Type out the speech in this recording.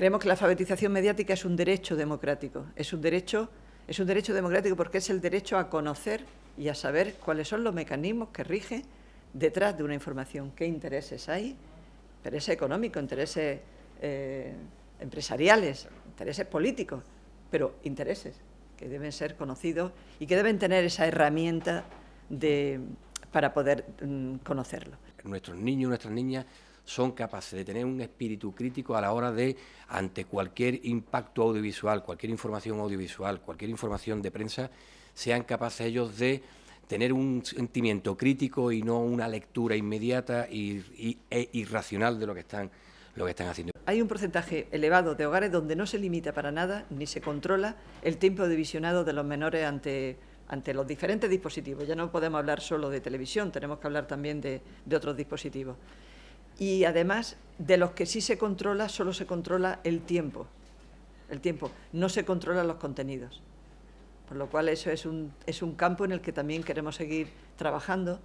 Creemos que la alfabetización mediática es un derecho democrático, es un derecho, es un derecho democrático porque es el derecho a conocer y a saber cuáles son los mecanismos que rigen detrás de una información, qué intereses hay, intereses económicos, intereses eh, empresariales, intereses políticos, pero intereses que deben ser conocidos y que deben tener esa herramienta para poder mm, conocerlo. Nuestros niños, nuestras niñas son capaces de tener un espíritu crítico a la hora de, ante cualquier impacto audiovisual, cualquier información audiovisual, cualquier información de prensa, sean capaces ellos de tener un sentimiento crítico y no una lectura inmediata y, e irracional de lo que están lo que están haciendo. Hay un porcentaje elevado de hogares donde no se limita para nada ni se controla el tiempo de de los menores ante, ante los diferentes dispositivos. Ya no podemos hablar solo de televisión, tenemos que hablar también de, de otros dispositivos y además de los que sí se controla, solo se controla el tiempo. El tiempo, no se controlan los contenidos. Por lo cual eso es un, es un campo en el que también queremos seguir trabajando.